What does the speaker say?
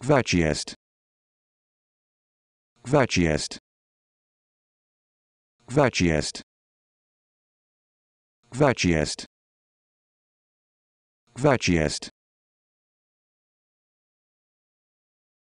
Kvachiest. Kvachiest. Kvachiest. Kvachiest. Kvachiest.